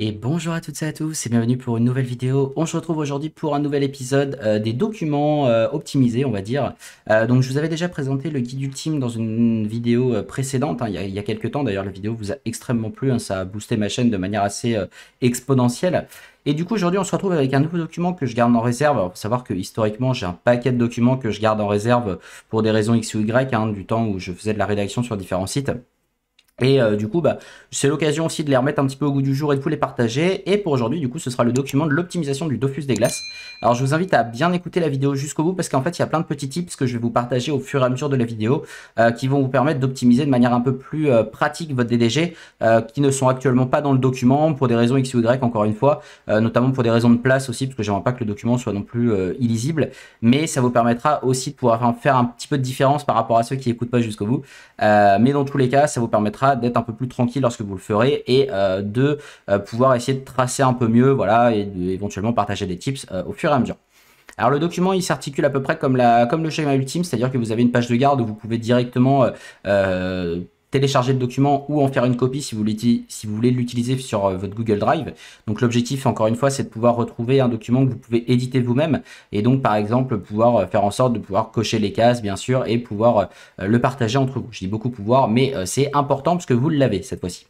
Et bonjour à toutes et à tous et bienvenue pour une nouvelle vidéo. On se retrouve aujourd'hui pour un nouvel épisode euh, des documents euh, optimisés, on va dire. Euh, donc je vous avais déjà présenté le guide ultime dans une vidéo précédente, hein, il, y a, quelques temps d'ailleurs, la vidéo vous a extrêmement plu, hein, ça a boosté ma chaîne de manière assez exponentielle. Et du coup, aujourd'hui, on se retrouve avec un nouveau document que je garde en réserve. Alors, savoir que historiquement, j'ai un paquet de documents que je garde en réserve pour des raisons X ou Y, hein, du temps où je faisais de la rédaction sur différents sites. Et euh, du coup, bah, c'est l'occasion aussi de les remettre un petit peu au goût du jour et de vous les partager. Et pour aujourd'hui, du coup, ce sera le document de l'optimisation du Dofus des glaces. Alors, je vous invite à bien écouter la vidéo jusqu'au bout parce qu'en fait, il y a plein de petits tips que je vais vous partager au fur et à mesure de la vidéo euh, qui vont vous permettre d'optimiser de manière un peu plus euh, pratique votre DDG qui ne sont actuellement pas dans le document pour des raisons X ou Y, encore une fois, notamment pour des raisons de place aussi parce que j'aimerais pas que le document soit non plus illisible. Mais ça vous permettra aussi de pouvoir faire un petit peu de différence par rapport à ceux qui n'écoutent pas jusqu'au bout. mais dans tous les cas, ça vous permettra d'être un peu plus tranquille lorsque vous le ferez et euh, de euh, pouvoir essayer de tracer un peu mieux, voilà, et éventuellement partager des tips euh, au fur et à mesure. Alors le document il s'articule à peu près comme, la, comme le schéma ultime, c'est-à-dire que vous avez une page de garde où vous pouvez directement télécharger le document ou en faire une copie si vous voulez, l'utiliser sur euh, votre Google Drive. Donc l'objectif, encore une fois, c'est de pouvoir retrouver un document que vous pouvez éditer vous-même et donc par exemple pouvoir euh, faire en sorte de pouvoir cocher les cases, bien sûr, et pouvoir euh, le partager entre vous. Je dis beaucoup pouvoir, mais c'est important parce que vous l'avez cette fois-ci.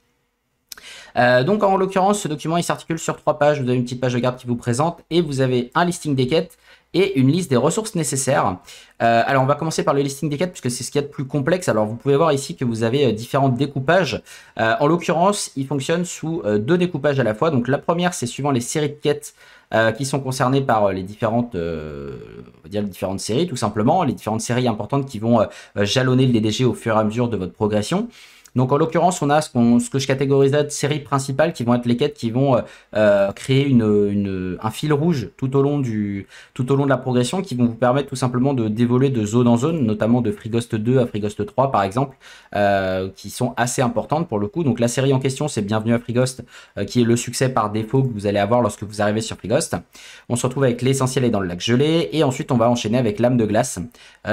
Euh, donc en l'occurrence, ce document il s'articule sur trois pages. Vous avez une petite page de garde qui vous présente et vous avez un listing des quêtes et une liste des ressources nécessaires. Euh, alors on va commencer par le listing des quêtes puisque c'est ce qui est a plus complexe. Alors vous pouvez voir ici que vous avez euh, différents découpages. en l'occurrence, il fonctionne sous deux découpages à la fois. Donc la première, c'est suivant les séries de quêtes qui sont concernées par les différentes, les différentes séries tout simplement, les différentes séries importantes qui vont jalonner le DDG au fur et à mesure de votre progression. Donc en l'occurrence, on a ce, que je catégorise de série principale qui vont être les quêtes qui vont euh, euh, créer un fil rouge tout au, long de la progression qui vont vous permettre tout simplement de dévoler de zone en zone, notamment de Free 2 à Free 3 par exemple, euh, qui sont assez importantes pour le coup. Donc la série en question, c'est Bienvenue à Free qui est le succès par défaut que vous allez avoir lorsque vous arrivez sur Free On se retrouve avec L'essentiel est dans le lac gelé, et ensuite on va enchaîner avec L'âme de glace,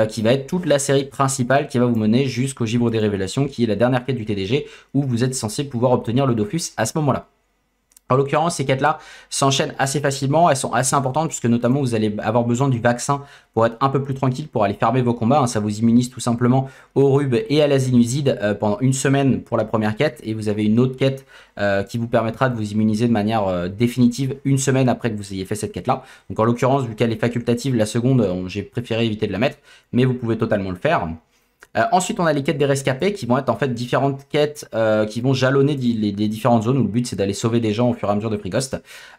qui va être toute la série principale qui va vous mener jusqu'au Givre des Révélations, qui est la dernière du TDG où vous êtes censé pouvoir obtenir le Dofus à ce moment-là. En l'occurrence, ces quêtes-là s'enchaînent assez facilement, elles sont assez importantes puisque notamment vous allez avoir besoin du vaccin pour être un peu plus tranquille, pour aller fermer vos combats. Hein. Ça vous immunise tout simplement au rub et à la Zinuside euh, pendant une semaine pour la première quête et vous avez une autre quête euh, qui vous permettra de vous immuniser de manière euh, définitive une semaine après que vous ayez fait cette quête-là. Donc en l'occurrence, vu qu'elle est facultative, la seconde, j'ai préféré éviter de la mettre, mais vous pouvez totalement le faire. Euh, ensuite, on a les quêtes des rescapés qui vont être en fait différentes quêtes euh, qui vont jalonner les, différentes zones où le but c'est d'aller sauver des gens au fur et à mesure de Free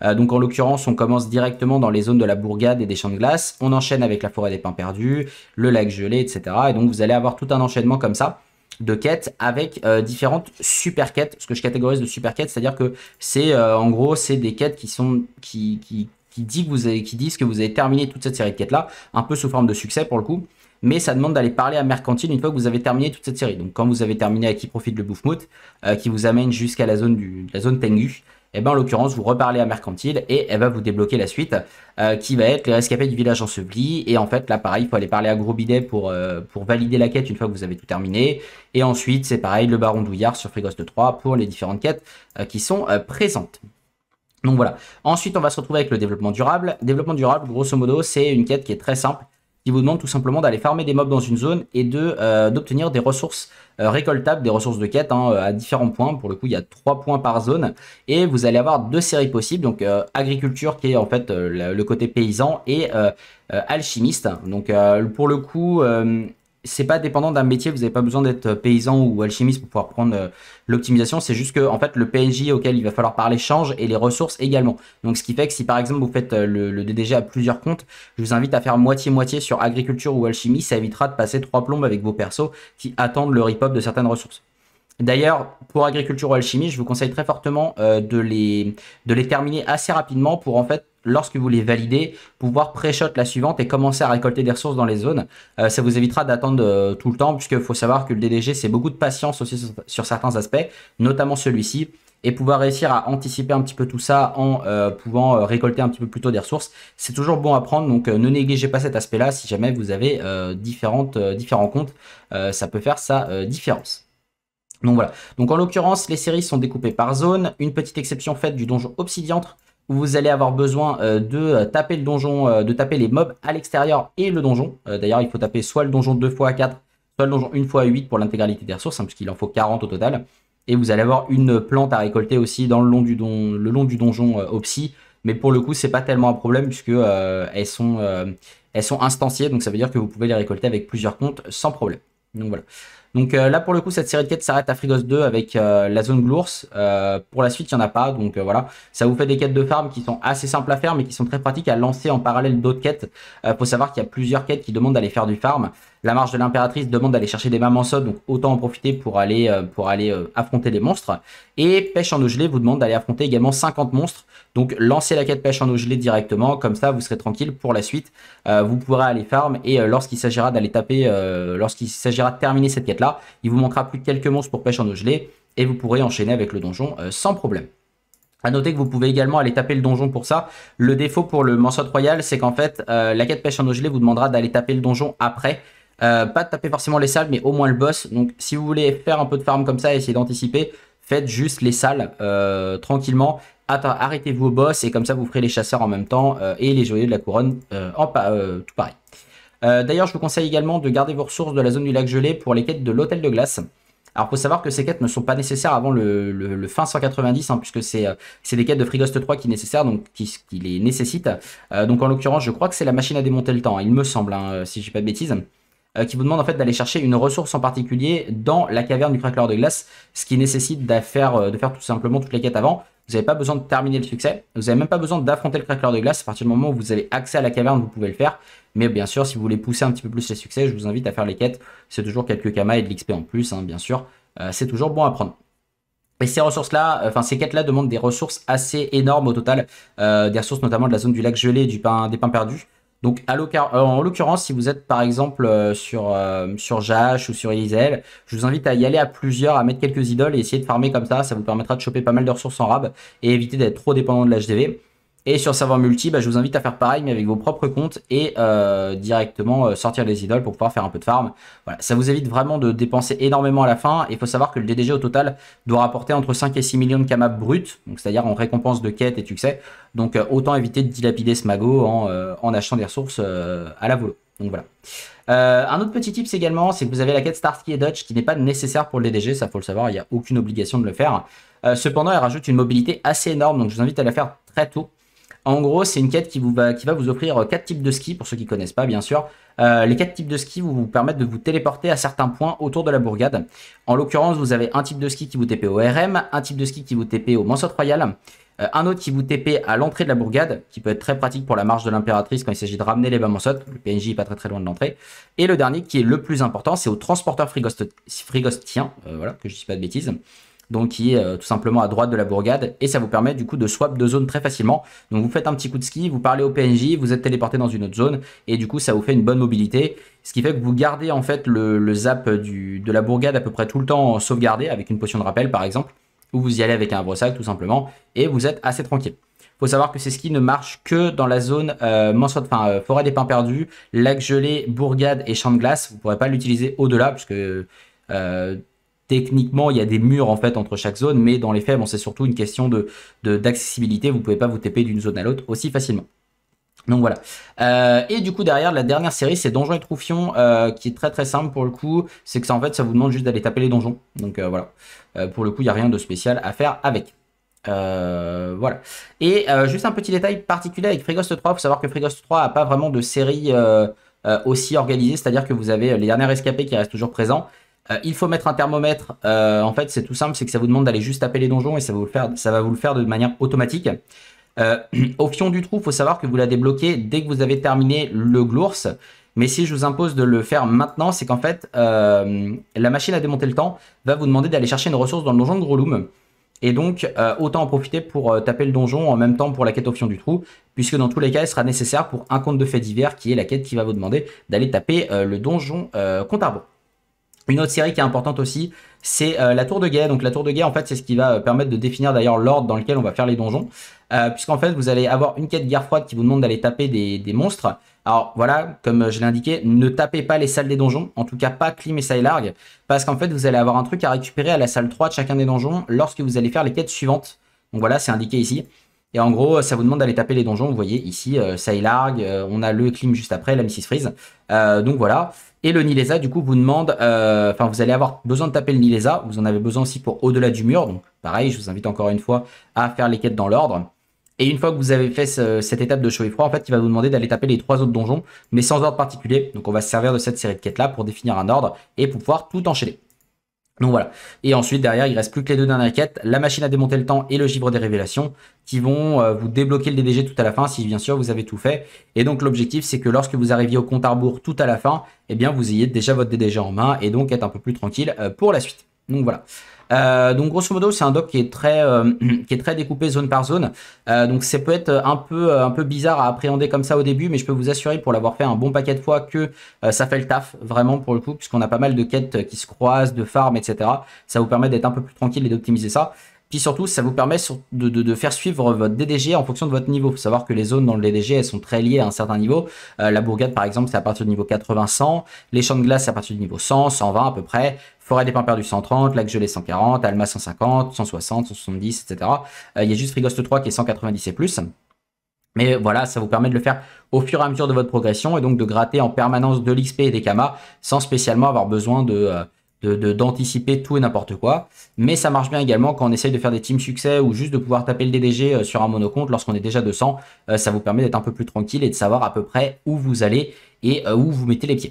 euh, donc en l'occurrence, on commence directement dans les zones de la bourgade et des champs de glace. On enchaîne avec la forêt des pins perdus, le lac gelé, etc. Et donc vous allez avoir tout un enchaînement comme ça de quêtes avec différentes super quêtes, ce que je catégorise de super quêtes, c'est-à-dire que c'est en gros c'est des quêtes qui sont qui, qui, dit vous qui disent que vous avez terminé toute cette série de quêtes là, un peu sous forme de succès pour le coup mais ça demande d'aller parler à Mercantile une fois que vous avez terminé toute cette série. Donc quand vous avez terminé à qui profite le Bouffemout, euh, qui vous amène jusqu'à la zone du, la zone Tengu, et eh ben en l'occurrence vous reparlez à Mercantile et elle va vous débloquer la suite, euh, qui va être les rescapés du village enseveli. Et en fait là pareil, il faut aller parler à Gros pour, euh, pour valider la quête une fois que vous avez tout terminé. Et ensuite c'est pareil le Baron Douillard sur de 3 pour les différentes quêtes qui sont présentes. Donc voilà. Ensuite, on va se retrouver avec le développement durable. Développement durable, grosso modo, c'est une quête qui est très simple qui vous demande tout simplement d'aller farmer des mobs dans une zone et euh, d'obtenir des ressources euh, récoltables, des ressources de quête hein, euh, à différents points. Pour le coup, il y a trois points par zone et vous allez avoir deux séries possibles. Donc agriculture qui est en fait le, côté paysan et alchimiste. Donc pour le coup c'est pas dépendant d'un métier, vous n'avez pas besoin d'être euh, paysan ou alchimiste pour pouvoir prendre euh, l'optimisation, c'est juste que en fait le PNJ auquel il va falloir parler change et les ressources également. Donc ce qui fait que si par exemple vous faites euh, le, DDG à plusieurs comptes, je vous invite à faire moitié-moitié sur agriculture ou alchimie, ça évitera de passer trois plombes avec vos persos qui attendent le rip-up de certaines ressources. D'ailleurs, pour agriculture ou alchimie, je vous conseille très fortement euh, de, les, de les terminer assez rapidement pour en fait, lorsque vous les validez, pouvoir pré-shot la suivante et commencer à récolter des ressources dans les zones. Euh, ça vous évitera d'attendre euh, tout le temps, puisqu'il faut savoir que le DDG, c'est beaucoup de patience aussi sur, certains aspects, notamment celui-ci. Et pouvoir réussir à anticiper un petit peu tout ça en pouvant récolter un petit peu plus tôt des ressources, c'est toujours bon à prendre. Donc ne négligez pas cet aspect-là si jamais vous avez différentes, différents comptes. ça peut faire sa différence. Donc voilà. Donc en l'occurrence, les séries sont découpées par zone. Une petite exception faite du donjon obsidiantre où vous allez avoir besoin euh, de euh, taper le donjon, euh, de taper les mobs à l'extérieur et le donjon. D'ailleurs, il faut taper soit le donjon 2 x 4, soit le donjon 1 x 8 pour l'intégralité des ressources, hein, puisqu'il en faut 40 au total. Et vous allez avoir une plante à récolter aussi dans le long du, le long du donjon Opsi. Mais pour le coup, c'est pas tellement un problème puisque elles, sont, elles sont instanciées, donc ça veut dire que vous pouvez les récolter avec plusieurs comptes sans problème. Donc voilà. Donc euh, là, pour le coup, cette série de quêtes s'arrête à Frigos 2 avec euh, la zone Glours. Euh, pour la suite, il n'y en a pas. Donc voilà, ça vous fait des quêtes de farm qui sont assez simples à faire, mais qui sont très pratiques à lancer en parallèle d'autres quêtes. il faut savoir qu'il y a plusieurs quêtes qui demandent d'aller faire du farm. La marche de l'impératrice demande d'aller chercher des mamansodes, donc autant en profiter pour aller, pour aller affronter les monstres. Et pêche en eau gelée vous demande d'aller affronter également 50 monstres. Donc lancez la quête pêche en eau gelée directement, comme ça vous serez tranquille pour la suite. vous pourrez aller farm et lorsqu'il s'agira d'aller taper, lorsqu'il s'agira de terminer cette quête il vous manquera plus de quelques monstres pour pêche en eau gelée et vous pourrez enchaîner avec le donjon euh, sans problème. À noter que vous pouvez également aller taper le donjon pour ça. Le défaut pour le Mansotte Royal, c'est qu'en fait, euh, la quête pêche en eau gelée vous demandera d'aller taper le donjon après. Euh, pas de taper forcément les salles, mais au moins le boss. Donc si vous voulez faire un peu de farm comme ça, et essayer d'anticiper, faites juste les salles tranquillement. Arrêtez-vous au boss et comme ça vous ferez les chasseurs en même temps et les joyeux de la couronne en tout pareil. Euh, d'ailleurs, je vous conseille également de garder vos ressources de la zone du lac gelé pour les quêtes de l'hôtel de glace. Alors, faut savoir que ces quêtes ne sont pas nécessaires avant le, fin 190, hein, puisque euh, c'est des quêtes de Free 3 qui, nécessaires, donc, qui, les nécessitent. Euh, donc, en l'occurrence, je crois que c'est la machine à démonter le temps, hein, il me semble, hein, si je dis pas de bêtises. Euh, qui vous demande en fait d'aller chercher une ressource en particulier dans la caverne du craqueur de glace, ce qui nécessite de faire, euh, de faire tout simplement toutes les quêtes avant. Vous n'avez pas besoin de terminer le succès, vous n'avez même pas besoin d'affronter le craqueur de glace. À partir du moment où vous avez accès à la caverne, vous pouvez le faire. Mais bien sûr, si vous voulez pousser un petit peu plus les succès, je vous invite à faire les quêtes. C'est toujours quelques kamas et de l'XP en plus, hein, bien sûr. Euh, c'est toujours bon à prendre. Et ces ressources-là, enfin ces quêtes-là demandent des ressources assez énormes au total, des ressources notamment de la zone du lac gelé, du pain, des pains perdus, donc, euh, en l'occurrence, si vous êtes par exemple euh, sur, euh, sur Jash ou sur Isel, je vous invite à y aller à plusieurs, à mettre quelques idoles et essayer de farmer comme ça. Ça vous permettra de choper pas mal de ressources en rab et éviter d'être trop dépendant de l'HDV. Et sur serveur multi, bah, je vous invite à faire pareil, mais avec vos propres comptes et euh, directement euh, sortir les idoles pour pouvoir faire un peu de farm. Voilà, ça vous évite vraiment de dépenser énormément à la fin. Et il faut savoir que le DDG au total doit rapporter entre 5 et 6 millions de kamas bruts, donc c'est-à-dire en récompense de quêtes et succès. Donc euh, autant éviter de dilapider ce magot en, achetant des ressources à la volo. Donc voilà. un autre petit c'est également, c'est que vous avez la quête Starsky et Dutch qui n'est pas nécessaire pour le DDG, ça faut le savoir, il n'y a aucune obligation de le faire. cependant, elle rajoute une mobilité assez énorme, donc je vous invite à la faire très tôt. En gros, c'est une quête qui, vous va, qui vous offrir euh, quatre types de skis, pour ceux qui ne connaissent pas, bien sûr. Euh, les quatre types de skis vous, permettent de vous téléporter à certains points autour de la bourgade. En l'occurrence, vous avez un type de ski qui vous TP au RM, un type de ski qui vous TP au Mansot Royal, euh, un autre qui vous TP à l'entrée de la bourgade, qui peut être très pratique pour la marche de l'impératrice quand il s'agit de ramener les Mansot, le PNJ n'est pas très très loin de l'entrée. Et le dernier qui est le plus important, c'est au transporteur frigostien, voilà, que je ne dis pas de bêtises, donc qui est euh, tout simplement à droite de la bourgade, et ça vous permet du coup de swap de zone très facilement. Donc vous faites un petit coup de ski, vous parlez au PNJ, vous êtes téléporté dans une autre zone, et du coup ça vous fait une bonne mobilité, ce qui fait que vous gardez en fait le, zap du, de la bourgade à peu près tout le temps sauvegardé, avec une potion de rappel par exemple, ou vous y allez avec un brossac tout simplement, et vous êtes assez tranquille faut savoir que ces skis ne marchent que dans la zone euh, euh, forêt des pins perdus, lac gelé, bourgade et champ de glace. Vous ne pourrez pas l'utiliser au-delà, puisque Techniquement, il y a des murs en fait entre chaque zone, mais dans les faits, bon, c'est surtout une question d'accessibilité. De, vous ne pouvez pas vous taper d'une zone à l'autre aussi facilement. Donc voilà. Euh, et du coup derrière la dernière série c'est Donjons et Troufions euh, qui est très très simple pour le coup. C'est que ça en fait ça vous demande juste d'aller taper les donjons. Donc euh, voilà. pour le coup il n'y a rien de spécial à faire avec. voilà. Et juste un petit détail particulier avec Frigost 3, il faut savoir que Frigost 3 n'a pas vraiment de série aussi organisée, c'est-à-dire que vous avez les dernières escapés qui restent toujours présents, euh, il faut mettre un thermomètre. Euh, en fait, c'est tout simple, c'est que ça vous demande d'aller juste taper les donjons et ça, va vous le faire, de manière automatique. Euh, Option au fion du trou, il faut savoir que vous la débloquez dès que vous avez terminé le glours. Mais si je vous impose de le faire maintenant, c'est qu'en fait, la machine à démonter le temps va vous demander d'aller chercher une ressource dans le donjon de Groloom. Et donc, autant en profiter pour taper le donjon en même temps pour la quête au fion du trou, puisque dans tous les cas, elle sera nécessaire pour un compte de fait divers, qui est la quête qui va vous demander d'aller taper le donjon compte arbre. Une autre série qui est importante aussi, c'est euh, la tour de guerre, Donc la tour de guerre en fait, c'est ce qui va euh, permettre de définir d'ailleurs l'ordre dans lequel on va faire les donjons. Euh, puisqu'en fait, vous allez avoir une quête guerre froide qui vous demande d'aller taper des, monstres. Alors voilà, comme je l'ai indiqué, ne tapez pas les salles des donjons, en tout cas pas Clim et Largue, parce qu'en fait, vous allez avoir un truc à récupérer à la salle 3 de chacun des donjons lorsque vous allez faire les quêtes suivantes. Donc voilà, c'est indiqué ici. Et en gros, ça vous demande d'aller taper les donjons. Vous voyez ici, ça euh, est large. Euh, on a le Clim juste après, la Mrs. Freeze. Euh, donc voilà. Et le Nilesa, du coup, vous demande, enfin, vous allez avoir besoin de taper le Nilesa. Vous en avez besoin aussi pour au-delà du mur. Donc pareil, je vous invite encore une fois à faire les quêtes dans l'ordre. Et une fois que vous avez fait cette étape de chaud et froid, en fait, il va vous demander d'aller taper les trois autres donjons, mais sans ordre particulier. Donc on va se servir de cette série de quêtes-là pour définir un ordre et pour pouvoir tout enchaîner. Donc voilà. Et ensuite, derrière, il reste plus que les deux dernières quêtes, la machine à démonter le temps et le givre des révélations, qui vont euh, vous débloquer le DDG tout à la fin, si bien sûr vous avez tout fait. Et donc l'objectif, c'est que lorsque vous arriviez au compte à rebours tout à la fin, eh bien vous ayez déjà votre DDG en main et donc être un peu plus tranquille euh, pour la suite. Donc voilà. Euh, donc grosso modo, c'est un doc qui est très, euh, qui est très découpé zone par zone. Euh, donc ça peut être un peu, un peu bizarre à appréhender comme ça au début, mais je peux vous assurer pour l'avoir fait un bon paquet de fois que ça fait le taf vraiment pour le coup, puisqu'on a pas mal de quêtes qui se croisent, de farms, etc. Ça vous permet d'être un peu plus tranquille et d'optimiser ça. Puis surtout, ça vous permet de, faire suivre votre DDG en fonction de votre niveau. Il faut savoir que les zones dans le DDG, elles sont très liées à un certain niveau. Euh, la bourgade, par exemple, c'est à partir du niveau 80-100. Les champs de glace, c'est à partir du niveau 100, 120 à peu près. Forêt des pins du 130, lac gelé 140, Alma 150, 160, 170, etc. il y a juste Frigoste 3 qui est 190 et plus. Mais voilà, ça vous permet de le faire au fur et à mesure de votre progression et donc de gratter en permanence de l'XP et des kamas sans spécialement avoir besoin de... Euh, d'anticiper de, d'anticiper tout et n'importe quoi. Mais ça marche bien également quand on essaye de faire des teams succès ou juste de pouvoir taper le DDG euh, sur un monocompte lorsqu'on est déjà 200. Euh, ça vous permet d'être un peu plus tranquille et de savoir à peu près où vous allez et euh, où vous mettez les pieds.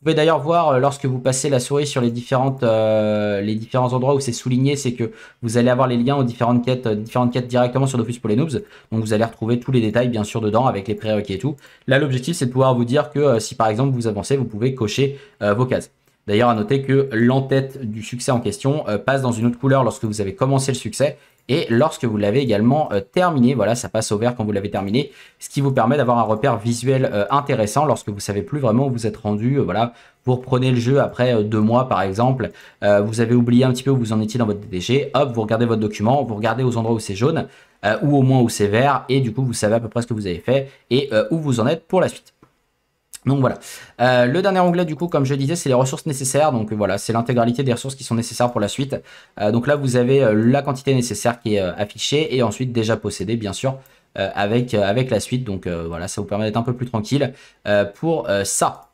Vous pouvez d'ailleurs voir lorsque vous passez la souris sur les, différentes, les différents endroits où c'est souligné, c'est que vous allez avoir les liens aux différentes quêtes, différentes quêtes directement sur Dofus pour les noobs. Donc vous allez retrouver tous les détails bien sûr dedans avec les prérequis et tout. Là l'objectif c'est de pouvoir vous dire que si par exemple vous avancez, vous pouvez cocher vos cases. D'ailleurs, à noter que l'entête du succès en question euh, passe dans une autre couleur lorsque vous avez commencé le succès et lorsque vous l'avez également euh, terminé. Voilà, ça passe au vert quand vous l'avez terminé, ce qui vous permet d'avoir un repère visuel euh, intéressant lorsque vous savez plus vraiment où vous êtes rendu. voilà, vous reprenez le jeu après deux mois par exemple, vous avez oublié un petit peu où vous en étiez dans votre DDG, hop, vous regardez votre document, vous regardez aux endroits où c'est jaune, ou au moins où c'est vert, et du coup vous savez à peu près ce que vous avez fait et où vous en êtes pour la suite. Donc voilà. Euh, le dernier onglet, du coup, comme je disais, c'est les ressources nécessaires. Donc voilà, c'est l'intégralité des ressources qui sont nécessaires pour la suite. Euh, donc là, vous avez euh, la quantité nécessaire qui est affichée et ensuite déjà possédée, bien sûr, avec, avec la suite. Donc voilà, ça vous permet d'être un peu plus tranquille pour ça.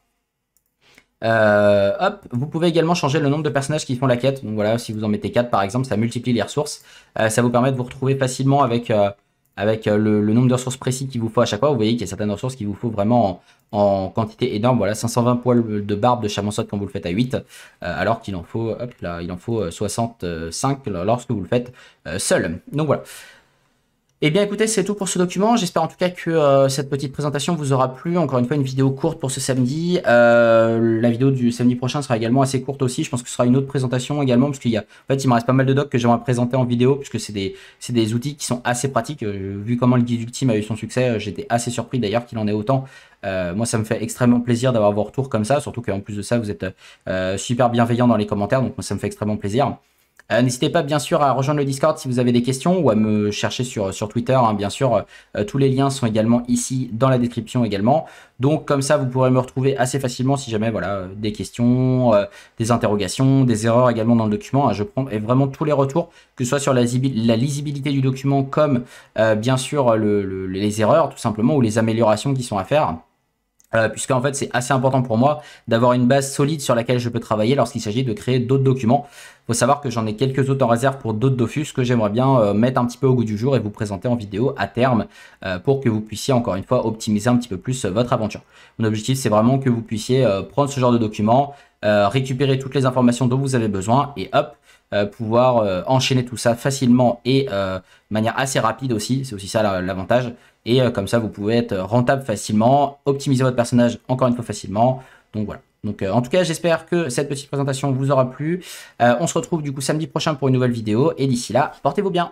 hop, vous pouvez également changer le nombre de personnages qui font la quête. Donc voilà, si vous en mettez 4 par exemple, ça multiplie les ressources. ça vous permet de vous retrouver facilement avec, avec euh, le, nombre de ressources précises qu'il vous faut à chaque fois. Vous voyez qu'il y a certaines ressources qu'il vous faut vraiment en, quantité énorme. Voilà, 520 poils de barbe de chamançote quand vous le faites à 8, euh, alors qu'il en faut, là, il en faut 65 euh, lorsque vous le faites seul. Donc voilà. Eh bien écoutez, c'est tout pour ce document. J'espère en tout cas que euh, cette petite présentation vous aura plu. Encore une fois, une vidéo courte pour ce samedi. Euh, la vidéo du samedi prochain sera également assez courte aussi. Je pense que ce sera une autre présentation également, parce qu'il y a, en fait, il me reste pas mal de docs que j'aimerais présenter en vidéo, puisque c'est des, des outils qui sont assez pratiques. Euh, vu comment le guide ultime a eu son succès, j'étais assez surpris d'ailleurs qu'il en ait autant. moi, ça me fait extrêmement plaisir d'avoir vos retours comme ça, surtout qu'en plus de ça, vous êtes super bienveillants dans les commentaires, donc moi, ça me fait extrêmement plaisir. Euh, n'hésitez pas bien sûr à rejoindre le Discord si vous avez des questions ou à me chercher sur, sur Twitter. Hein. bien sûr, euh, tous les liens sont également ici dans la description également. Donc comme ça, vous pourrez me retrouver assez facilement si jamais voilà euh, des questions, des interrogations, des erreurs également dans le document. Hein. je prends et vraiment tous les retours, que ce soit sur la, lisibilité du document comme bien sûr les erreurs tout simplement ou les améliorations qui sont à faire puisque euh, puisqu'en fait c'est assez important pour moi d'avoir une base solide sur laquelle je peux travailler lorsqu'il s'agit de créer d'autres documents. Il faut savoir que j'en ai quelques autres en réserve pour d'autres Dofus que j'aimerais bien euh, mettre un petit peu au goût du jour et vous présenter en vidéo à terme euh, pour que vous puissiez encore une fois optimiser un petit peu plus votre aventure. Mon objectif c'est vraiment que vous puissiez prendre ce genre de documents, récupérer toutes les informations dont vous avez besoin et hop, pouvoir enchaîner tout ça facilement et de manière assez rapide aussi. C'est aussi ça l'avantage. Et euh, comme ça, vous pouvez être euh, rentable facilement, optimiser votre personnage encore une fois facilement. Donc voilà. Donc euh, en tout cas, j'espère que cette petite présentation vous aura plu. on se retrouve du coup samedi prochain pour une nouvelle vidéo. Et d'ici là, portez-vous bien.